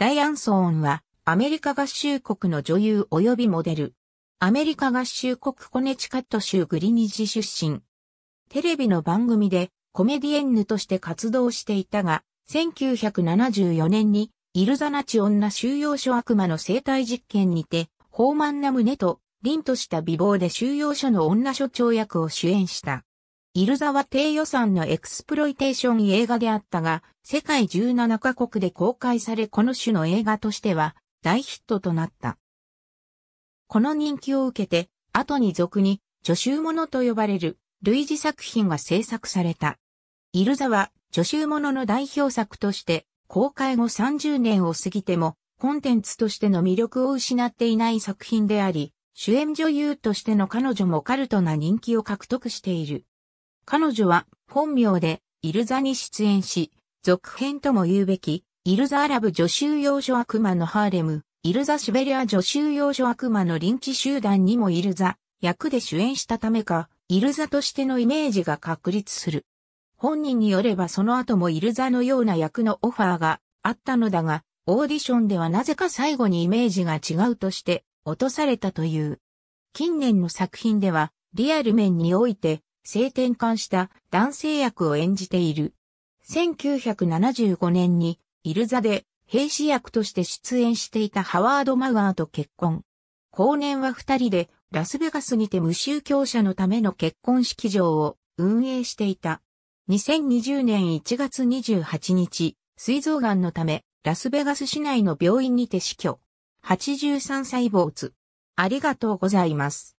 ライアンソーンは、アメリカ合衆国の女優及びモデル。アメリカ合衆国コネチカット州グリニジ出身。テレビの番組でコメディエンヌとして活動していたが、1974年にイルザナチ女収容所悪魔の生態実験にて、豊満な胸と凛とした美貌で収容所の女所長役を主演した。イルザは低予算のエクスプロイテーション映画であったが、世界17カ国で公開されこの種の映画としては大ヒットとなった。この人気を受けて、後に俗に、助手者と呼ばれる類似作品が制作された。イルザは助手者の代表作として、公開後30年を過ぎても、コンテンツとしての魅力を失っていない作品であり、主演女優としての彼女もカルトな人気を獲得している。彼女は本名でイルザに出演し、続編とも言うべき、イルザアラブ女収容所悪魔のハーレム、イルザシベリア女収容所悪魔のリンチ集団にもイルザ役で主演したためか、イルザとしてのイメージが確立する。本人によればその後もイルザのような役のオファーがあったのだが、オーディションではなぜか最後にイメージが違うとして落とされたという。近年の作品ではリアル面において性転換した男性役を演じている。1975年にイルザで兵士役として出演していたハワード・マガーと結婚。後年は二人でラスベガスにて無宗教者のための結婚式場を運営していた。2020年1月28日、水臓癌のためラスベガス市内の病院にて死去。83歳坊主。ありがとうございます。